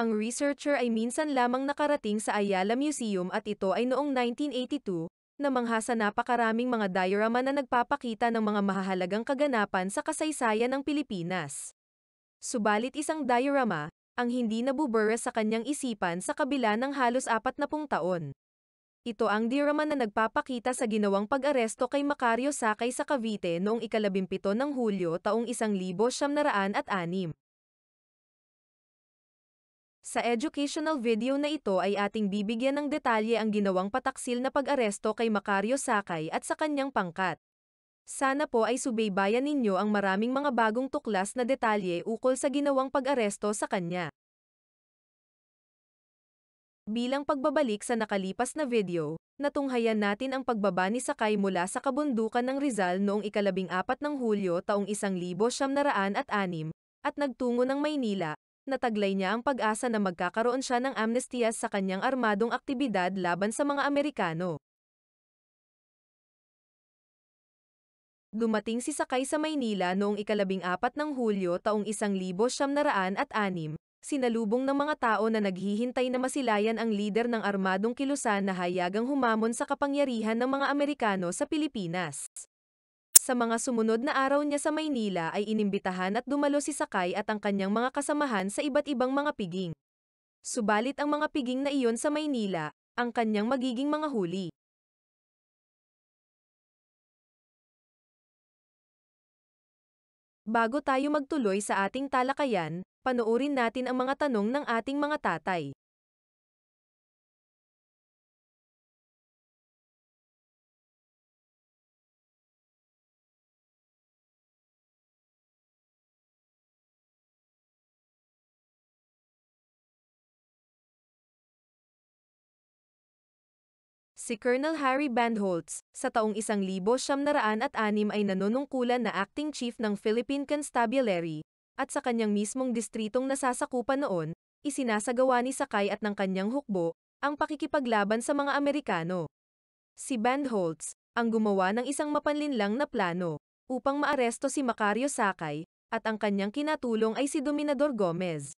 Ang researcher ay minsan lamang nakarating sa Ayala Museum at ito ay noong 1982, namangha sa napakaraming mga diorama na nagpapakita ng mga mahalagang kaganapan sa kasaysayan ng Pilipinas. Subalit isang diorama, ang hindi nabubura sa kanyang isipan sa kabila ng halos apat na pung taon. Ito ang diorama na nagpapakita sa ginawang pag-aresto kay Macario Sakay sa Cavite noong ikalabimpito ng Hulyo taong isang libo siyam at anim. Sa educational video na ito ay ating bibigyan ng detalye ang ginawang pataksil na pag-aresto kay Macario Sakay at sa kanyang pangkat. Sana po ay subaybayan ninyo ang maraming mga bagong tuklas na detalye ukol sa ginawang pag-aresto sa kanya. Bilang pagbabalik sa nakalipas na video, natunghayan natin ang pagbaba ni Sakay mula sa kabundukan ng Rizal noong ikalabing apat ng Hulyo taong isang libo siyam at anim, at nagtungo ng Maynila, nataglay niya ang pag-asa na magkakaroon siya ng amnestiya sa kanyang armadong aktibidad laban sa mga Amerikano. Dumating si Sakay sa Maynila noong ikalabing apat ng Hulyo taong isang libo at anim, sinalubong ng mga tao na naghihintay na masilayan ang lider ng armadong kilusan na hayagang humamon sa kapangyarihan ng mga Amerikano sa Pilipinas. Sa mga sumunod na araw niya sa Maynila ay inimbitahan at dumalo si Sakay at ang kanyang mga kasamahan sa iba't ibang mga piging. Subalit ang mga piging na iyon sa Maynila, ang kanyang magiging mga huli. Bago tayo magtuloy sa ating talakayan, panoorin natin ang mga tanong ng ating mga tatay. Si Colonel Harry Bandholtz, sa taong 1906 ay nanunungkulan na acting chief ng Philippine Constabulary, at sa kanyang mismong distritong nasasakupan noon, isinasagawa ni Sakay at ng kanyang hukbo, ang pakikipaglaban sa mga Amerikano. Si Bandholtz, ang gumawa ng isang mapanlinlang na plano, upang maaresto si Macario Sakay, at ang kanyang kinatulong ay si Dominador Gomez.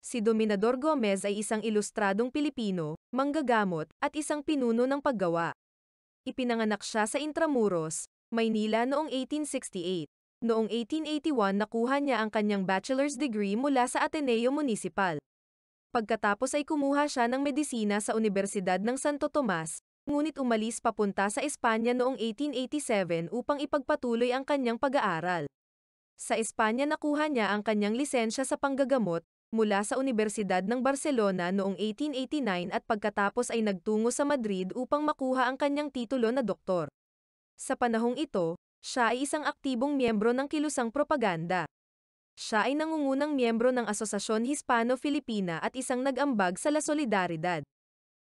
Si Dominador Gomez ay isang ilustradong Pilipino, manggagamot, at isang pinuno ng paggawa. Ipinanganak siya sa Intramuros, Maynila noong 1868. Noong 1881 nakuha niya ang kanyang bachelor's degree mula sa Ateneo Municipal. Pagkatapos ay kumuha siya ng medisina sa Universidad ng Santo Tomas, ngunit umalis papunta sa Espanya noong 1887 upang ipagpatuloy ang kanyang pag-aaral. Sa Espanya nakuha niya ang kanyang lisensya sa panggagamot, mula sa Universidad ng Barcelona noong 1889 at pagkatapos ay nagtungo sa Madrid upang makuha ang kanyang titulo na doktor. Sa panahong ito, siya ay isang aktibong miyembro ng kilusang propaganda. Siya ay nangungunang miyembro ng Asosasyon Hispano-Filipina at isang nag-ambag sa La Solidaridad.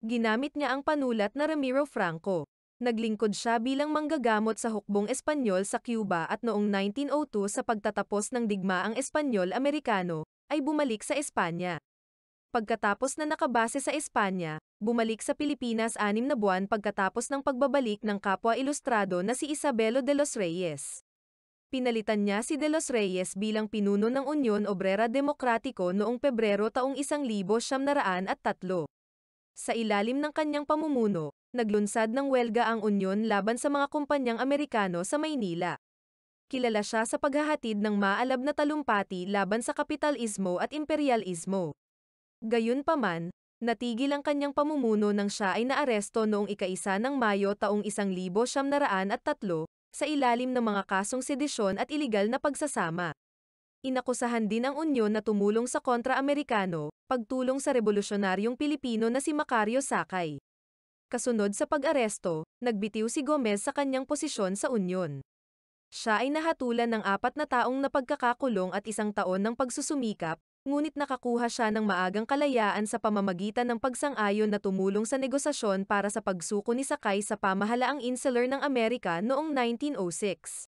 Ginamit niya ang panulat na Ramiro Franco. Naglingkod siya bilang manggagamot sa hukbong Espanyol sa Cuba at noong 1902 sa pagtatapos ng digmaang Espanyol-Amerikano, ay bumalik sa Espanya. Pagkatapos na nakabase sa Espanya, bumalik sa Pilipinas anim na buwan pagkatapos ng pagbabalik ng kapwa ilustrado na si Isabelo de los Reyes. Pinalitan niya si De Los Reyes bilang pinuno ng Union Obrera Demokratiko noong Pebrero taong 1903. Sa ilalim ng kanyang pamumuno, naglunsad ng welga ang Union laban sa mga kumpanyang Amerikano sa Maynila kilala siya sa paghahatid ng maalab na talumpati laban sa kapitalismo at imperialismo. Gayunpaman, natigil ang kanyang pamumuno nang siya ay naaresto noong ikaisa ng Mayo taong 1903 sa ilalim ng mga kasong sedisyon at iligal na pagsasama. Inakusahan din ang Unyon na tumulong sa kontra-Amerikano, pagtulong sa revolusyonaryong Pilipino na si Macario Sakay. Kasunod sa pag-aresto, nagbitiw si Gomez sa kanyang posisyon sa Unyon. Siya ay nahatulan ng apat na taong napagkakakulong at isang taon ng pagsusumikap, ngunit nakakuha siya ng maagang kalayaan sa pamamagitan ng pagsang-ayon na tumulong sa negosasyon para sa pagsuko ni Sakay sa pamahalaang insular ng Amerika noong 1906.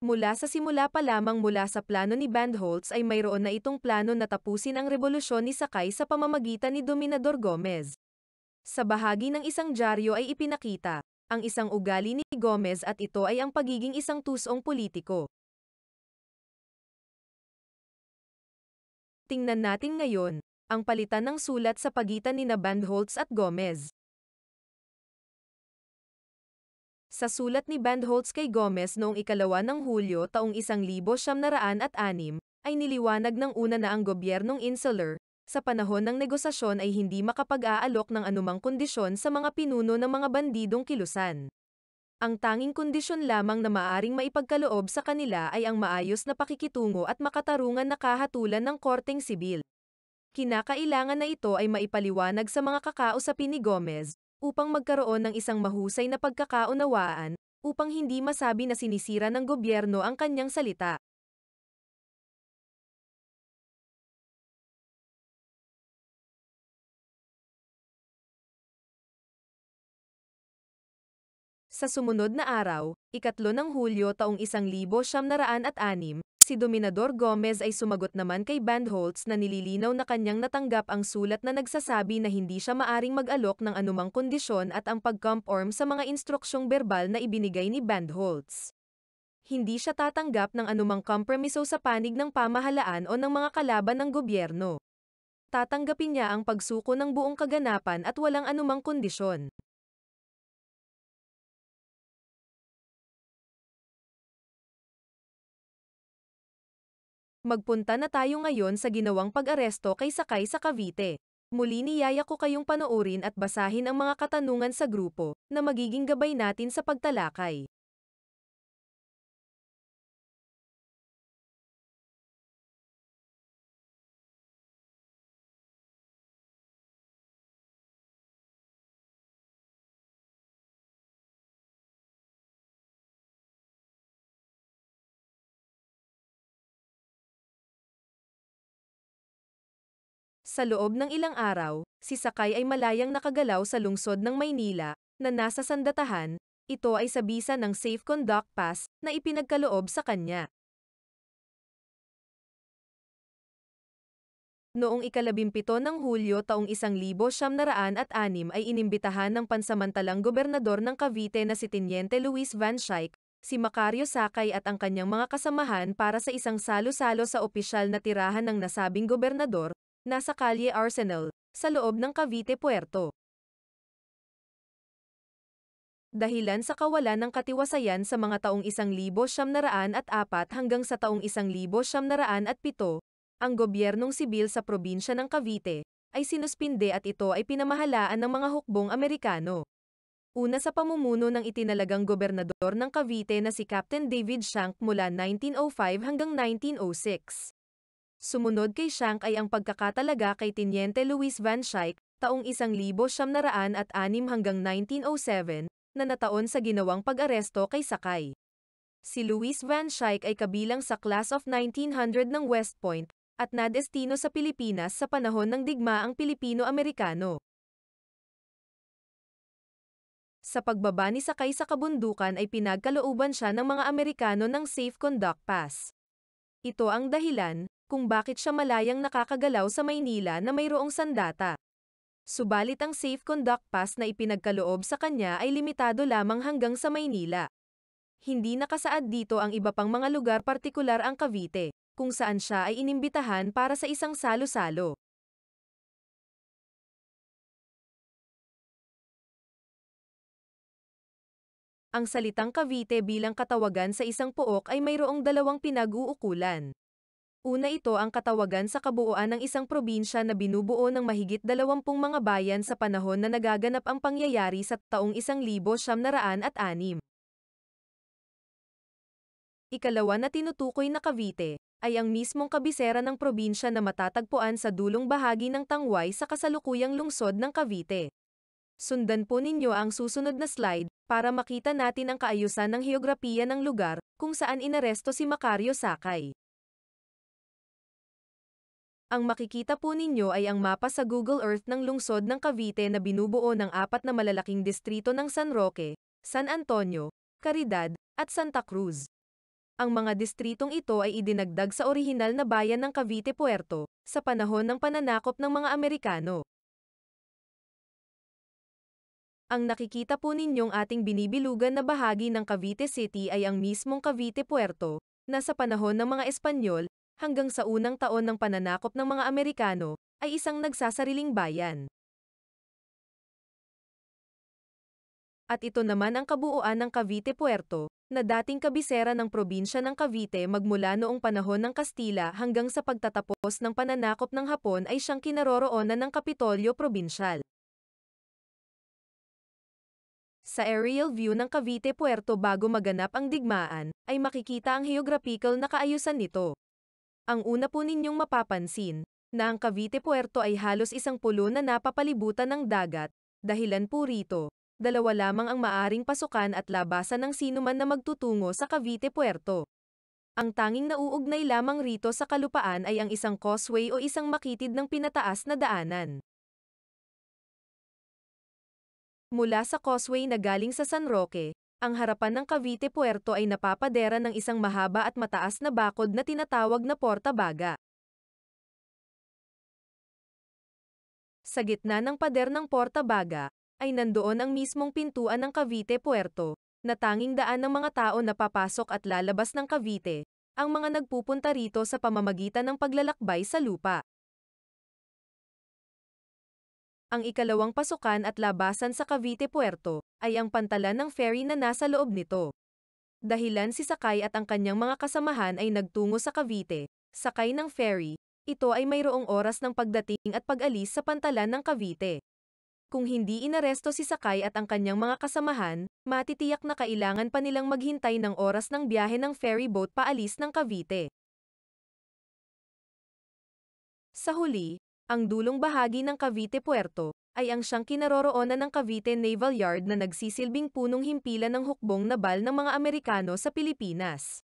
Mula sa simula pa lamang mula sa plano ni Bandholtz ay mayroon na itong plano na tapusin ang rebolusyon ni Sakay sa pamamagitan ni Dominador Gomez. Sa bahagi ng isang dyaryo ay ipinakita, ang isang ugali ni Gomez at ito ay ang pagiging isang tusong politiko. Tingnan natin ngayon, ang palitan ng sulat sa pagitan ni na Bandholtz at Gomez. sa sulat ni Bandholtz kay Gomez noong ikalawa ng Hulyo taong 1906, ay niliwanag ng una na ang gobyernong insular, sa panahon ng negosasyon ay hindi makapag-aalok ng anumang kondisyon sa mga pinuno ng mga bandidong kilusan. Ang tanging kondisyon lamang na maaring maipagkaloob sa kanila ay ang maayos na pakikitungo at makatarungan na kahatulan ng korteng sibil. Kinakailangan na ito ay maipaliwanag sa mga kakausapin ni Gomez, upang magkaroon ng isang mahusay na pagkakaunawaan, upang hindi masabi na sinisira ng gobyerno ang kanyang salita. Sa sumunod na araw, ikatlo ng Hulyo taong isang si Dominador Gomez ay sumagot naman kay Bandholtz na nililinaw na kanyang natanggap ang sulat na nagsasabi na hindi siya maaring mag-alok ng anumang kondisyon at ang pag pagcomform sa mga instruksyong verbal na ibinigay ni Bandholtz. Hindi siya tatanggap ng anumang kompromiso sa panig ng pamahalaan o ng mga kalaban ng gobyerno. Tatanggapin niya ang pagsuko ng buong kaganapan at walang anumang kondisyon. magpunta na tayo ngayon sa ginawang pag-aresto kay Sakay sa Cavite. Muli niyaya ko kayong panoorin at basahin ang mga katanungan sa grupo, na magiging gabay natin sa pagtalakay. Sa loob ng ilang araw, si Sakay ay malayang nakagalaw sa lungsod ng Maynila, na nasa sandatahan, ito ay sa bisa ng Safe Conduct Pass na ipinagkaloob sa kanya. Noong ikalabimpito ng Hulyo taong isang libo siyam naraan at anim ay inimbitahan ng pansamantalang gobernador ng Cavite na si Tiniente Luis Van Schaik, si Macario Sakay at ang kanyang mga kasamahan para sa isang salo-salo sa opisyal na tirahan ng nasabing gobernador, nasa Calle Arsenal, sa loob ng Cavite, Puerto. Dahilan sa kawalan ng katiwasayan sa mga taong 1904 hanggang sa taong 1907, ang gobyernong sibil sa probinsya ng Cavite ay sinuspinde at ito ay pinamahalaan ng mga hukbong Amerikano. Una sa pamumuno ng itinalagang gobernador ng Cavite na si Captain David Shank mula 1905 hanggang 1906. Sumunod kay Shank ay ang pagkakatalaga kay Tiniente Luis Van Schaik, taong 1906 hanggang 1907, na nataon sa ginawang pag-aresto kay Sakay. Si Luis Van Schaik ay kabilang sa class of 1900 ng West Point, at nadestino sa Pilipinas sa panahon ng digma ang Pilipino-Amerikano. Sa pagbaba ni Sakay sa kabundukan ay pinagkalooban siya ng mga Amerikano ng Safe Conduct Pass. Ito ang dahilan, kung bakit siya malayang nakakagalaw sa Maynila na mayroong sandata. Subalit ang safe conduct pass na ipinagkaloob sa kanya ay limitado lamang hanggang sa Maynila. Hindi nakasaad dito ang iba pang mga lugar partikular ang Cavite, kung saan siya ay inimbitahan para sa isang salo-salo. Ang salitang Cavite bilang katawagan sa isang pook ay mayroong dalawang pinag-uukulan. Una ito ang katawagan sa kabuuan ng isang probinsya na binubuo ng mahigit 20 mga bayan sa panahon na nagaganap ang pangyayari sa taong isang Ikalawa na tinutukoy na Cavite ay ang mismong kabisera ng probinsya na matatagpuan sa dulong bahagi ng Tangway sa kasalukuyang lungsod ng Cavite. Sundan po ninyo ang susunod na slide para makita natin ang kaayusan ng heograpiya ng lugar kung saan inaresto si Macario Sakay. Ang makikita po ninyo ay ang mapa sa Google Earth ng lungsod ng Cavite na binubuo ng apat na malalaking distrito ng San Roque, San Antonio, Caridad, at Santa Cruz. Ang mga distritong ito ay idinagdag sa orihinal na bayan ng Cavite Puerto, sa panahon ng pananakop ng mga Amerikano. Ang nakikita po ninyong ating binibilugan na bahagi ng Cavite City ay ang mismong Cavite Puerto, na sa panahon ng mga Espanyol, hanggang sa unang taon ng pananakop ng mga Amerikano, ay isang nagsasariling bayan. At ito naman ang kabuuan ng Cavite Puerto, na dating kabisera ng probinsya ng Cavite magmula noong panahon ng Kastila hanggang sa pagtatapos ng pananakop ng Hapon ay siyang kinaroroonan ng Kapitolyo Provincial. Sa aerial view ng Cavite Puerto bago maganap ang digmaan, ay makikita ang geographical na kaayusan nito ang una po ninyong mapapansin, na ang Cavite Puerto ay halos isang pulo na napapalibutan ng dagat, dahilan po rito, dalawa lamang ang maaring pasukan at labasan ng sinuman na magtutungo sa Cavite Puerto. Ang tanging nauugnay lamang rito sa kalupaan ay ang isang causeway o isang makitid ng pinataas na daanan. Mula sa causeway na galing sa San Roque, ang harapan ng Cavite Puerto ay napapadera ng isang mahaba at mataas na bakod na tinatawag na Porta Baga. Sa gitna ng pader ng Porta Baga, ay nandoon ang mismong pintuan ng Cavite Puerto, na tanging daan ng mga tao na papasok at lalabas ng Cavite, ang mga nagpupunta rito sa pamamagitan ng paglalakbay sa lupa. Ang ikalawang pasukan at labasan sa Cavite Puerto ay ang pantalan ng ferry na nasa loob nito. Dahilan si Sakay at ang kanyang mga kasamahan ay nagtungo sa Cavite, sakay ng ferry, ito ay mayroong oras ng pagdating at pag-alis sa pantalan ng Cavite. Kung hindi inaresto si Sakay at ang kanyang mga kasamahan, matitiyak na kailangan pa nilang maghintay ng oras ng biyahe ng ferry boat paalis ng Cavite. Sa huli, ang dulong bahagi ng Cavite Puerto ay ang siyang kinaroroonan ng Cavite Naval Yard na nagsisilbing punong himpilan ng hukbong nabal ng mga Amerikano sa Pilipinas.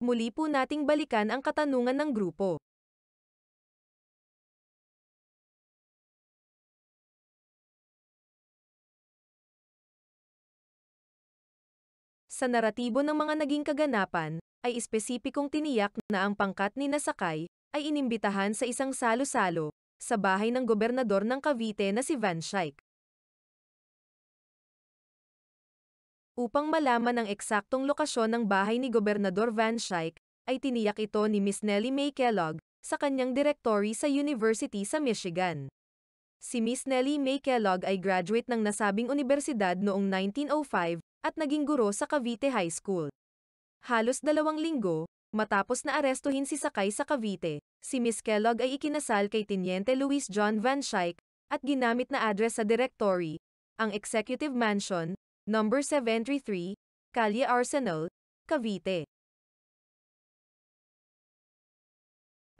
Muli po nating balikan ang katanungan ng grupo. Sa naratibo ng mga naging kaganapan, ay espesipikong tiniyak na ang pangkat ni Nasakay ay inimbitahan sa isang salo-salo sa bahay ng gobernador ng Cavite na si Van Schaik. Upang malaman ang eksaktong lokasyon ng bahay ni Gobernador Van Schaik, ay tiniyak ito ni Miss Nellie Mae Kellogg sa kanyang directory sa University sa Michigan. Si Miss Nellie Mae Kellogg ay graduate ng nasabing universidad noong 1905 at naging guro sa Cavite High School. Halos dalawang linggo, matapos na arestuhin si Sakay sa Cavite, si Miss Kellogg ay ikinasal kay Tiniente Luis John Van Schaik at ginamit na address sa directory, ang Executive Mansion, Number 73, Calle Arsenal, Cavite.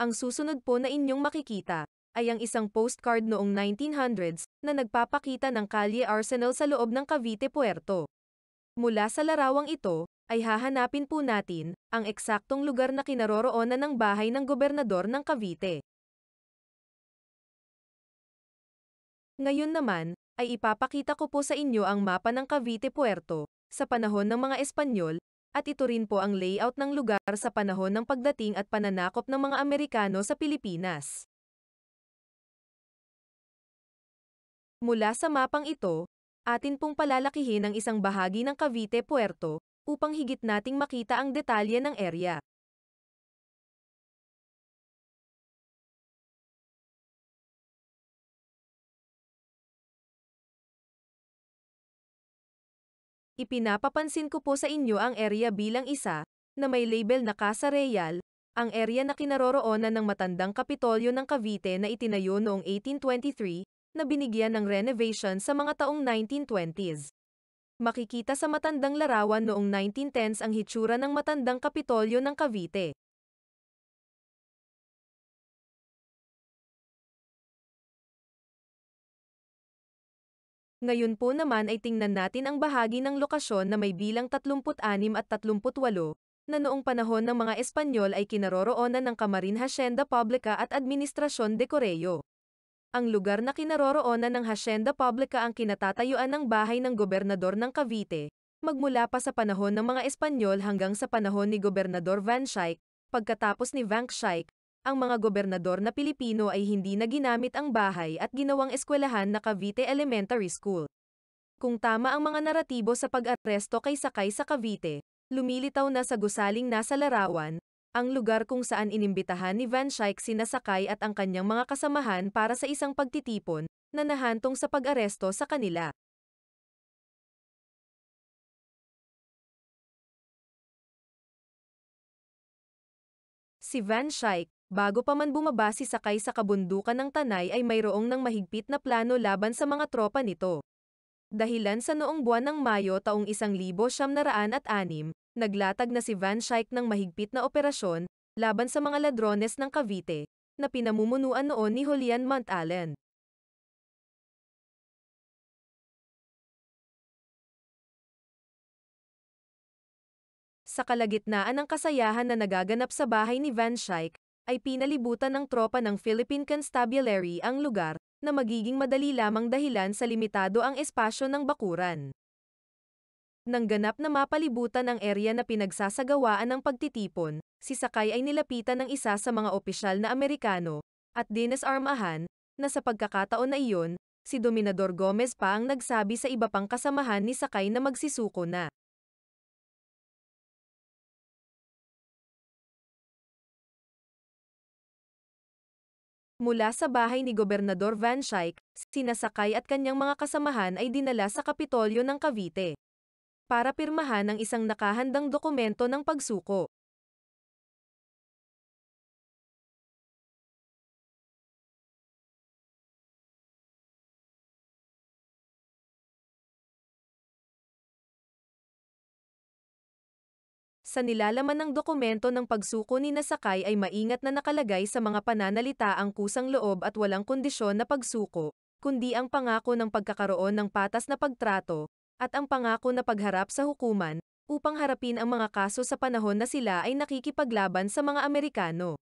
Ang susunod po na inyong makikita ay ang isang postcard noong 1900s na nagpapakita ng Calle Arsenal sa loob ng Cavite, Puerto. Mula sa larawang ito, ay hahanapin po natin ang eksaktong lugar na kinaroroonan ng bahay ng gobernador ng Cavite. Ngayon naman, ay ipapakita ko po sa inyo ang mapa ng Cavite Puerto sa panahon ng mga Espanyol, at ito rin po ang layout ng lugar sa panahon ng pagdating at pananakop ng mga Amerikano sa Pilipinas. Mula sa mapang ito, atin pong palalakihin ang isang bahagi ng Cavite Puerto upang higit nating makita ang detalye ng area. Ipinapapansin ko po sa inyo ang area bilang isa, na may label na Casa Real, ang area na kinaroroonan ng matandang kapitolyo ng Cavite na itinayo noong 1823, na binigyan ng renovation sa mga taong 1920s. Makikita sa matandang larawan noong 1910s ang hitsura ng matandang kapitolyo ng Cavite. Ngayon po naman ay tingnan natin ang bahagi ng lokasyon na may bilang 36 at 38, na noong panahon ng mga Espanyol ay kinaroroonan ng Kamarin Hacienda Publica at Administrasyon de Correo. Ang lugar na kinaroroonan ng Hacienda Publica ang kinatatayuan ng bahay ng gobernador ng Cavite, magmula pa sa panahon ng mga Espanyol hanggang sa panahon ni Gobernador Van Schaik, pagkatapos ni Van Schaik, ang mga gobernador na Pilipino ay hindi na ginamit ang bahay at ginawang eskwelahan na Cavite Elementary School. Kung tama ang mga naratibo sa pag-aresto kay Sakay sa Cavite, lumilitaw na sa gusaling nasa larawan, ang lugar kung saan inimbitahan ni Van Schaik sinasakay at ang kanyang mga kasamahan para sa isang pagtitipon na nahantong sa pag-aresto sa kanila. Si Van Schaik, Bago pa man bumaba si Sakay sa kabundukan ng Tanay ay mayroong nang mahigpit na plano laban sa mga tropa nito. Dahilan sa noong buwan ng Mayo taong 1906, naglatag na si Van Schaik ng mahigpit na operasyon laban sa mga ladrones ng Cavite, na pinamumunuan noon ni Julian Montallen. Sa kalagitnaan ng kasayahan na nagaganap sa bahay ni Van Schaik, ay pinalibutan ng tropa ng Philippine Constabulary ang lugar, na magiging madali lamang dahilan sa limitado ang espasyo ng bakuran. Nang ganap na mapalibutan ang area na pinagsasagawaan ng pagtitipon, si Sakay ay nilapitan ng isa sa mga opisyal na Amerikano, at Armahan na sa pagkakataon na iyon, si Dominador Gomez pa ang nagsabi sa iba pang kasamahan ni Sakay na magsisuko na. Mula sa bahay ni Gobernador Van Schaik, sinasakay at kanyang mga kasamahan ay dinala sa Kapitolyo ng Cavite para pirmahan ang isang nakahandang dokumento ng pagsuko. sa nilalaman ng dokumento ng pagsuko ni Nasakay ay maingat na nakalagay sa mga pananalita ang kusang loob at walang kondisyon na pagsuko, kundi ang pangako ng pagkakaroon ng patas na pagtrato, at ang pangako na pagharap sa hukuman, upang harapin ang mga kaso sa panahon na sila ay nakikipaglaban sa mga Amerikano.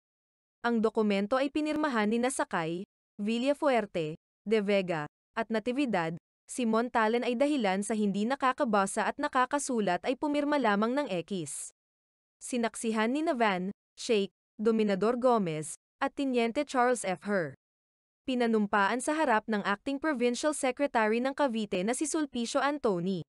Ang dokumento ay pinirmahan ni Nasakay, Villafuerte, De Vega, at Natividad, si Montalen ay dahilan sa hindi nakakabasa at nakakasulat ay pumirma lamang ng X. Sinaksihan ni Navan, Sheikh, Dominador Gomez, at Tinyente Charles F. Herr. Pinanumpaan sa harap ng acting provincial secretary ng Cavite na si Sulpicio Antoni.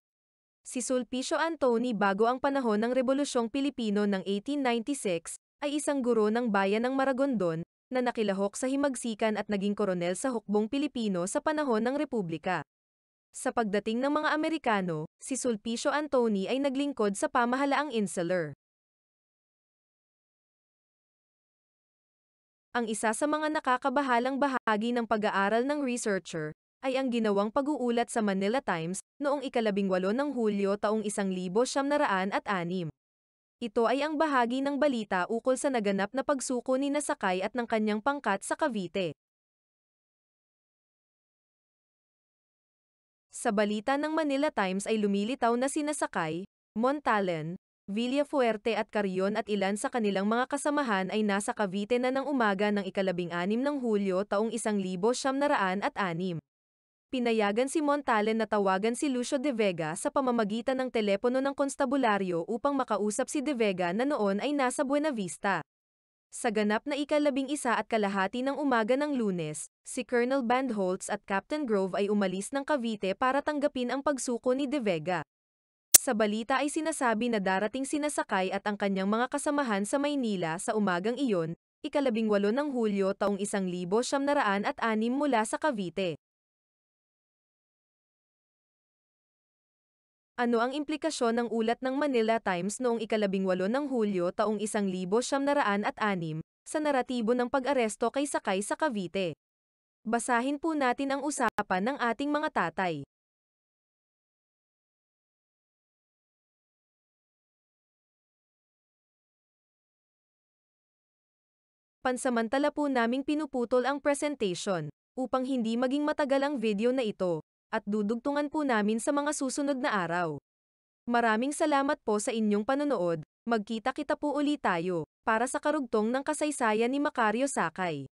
Si Sulpicio Antoni bago ang panahon ng Rebolusyong Pilipino ng 1896 ay isang guro ng bayan ng Maragondon na nakilahok sa himagsikan at naging koronel sa hukbong Pilipino sa panahon ng Republika. Sa pagdating ng mga Amerikano, si Sulpicio Antoni ay naglingkod sa pamahalaang insular. Ang isa sa mga nakakabahalang bahagi ng pag-aaral ng researcher ay ang ginawang pag-uulat sa Manila Times noong ikalabing walo ng Hulyo taong isang libo siyam naraan at anim. Ito ay ang bahagi ng balita ukol sa naganap na pagsuko ni Nasakay at ng kanyang pangkat sa Cavite. Sa balita ng Manila Times ay lumilitaw na sinasakay, Montalen, Villafuerte at Carrion at ilan sa kanilang mga kasamahan ay nasa Cavite na ng umaga ng ikalabing anim ng Hulyo taong isang libo at anim. Pinayagan si Montalen na tawagan si Lucio de Vega sa pamamagitan ng telepono ng konstabularyo upang makausap si de Vega na noon ay nasa Buena Vista. Sa ganap na ikalabing isa at kalahati ng umaga ng lunes, si Colonel Bandholtz at Captain Grove ay umalis ng Cavite para tanggapin ang pagsuko ni De Vega. Sa balita ay sinasabi na darating sina Sakay at ang kanyang mga kasamahan sa Maynila sa umagang iyon, ikalabing walo ng Hulyo taong isang libo siyam naraan at anim mula sa Cavite. Ano ang implikasyon ng ulat ng Manila Times noong ikalabing walo ng Hulyo taong isang libo at anim, sa naratibo ng pag-aresto kay Sakay sa Cavite? Basahin po natin ang usapan ng ating mga tatay. Pansamantala po naming pinuputol ang presentation, upang hindi maging matagal ang video na ito at dudugtungan po namin sa mga susunod na araw. Maraming salamat po sa inyong panonood, magkita kita po ulit tayo, para sa karugtong ng kasaysayan ni Macario Sakay.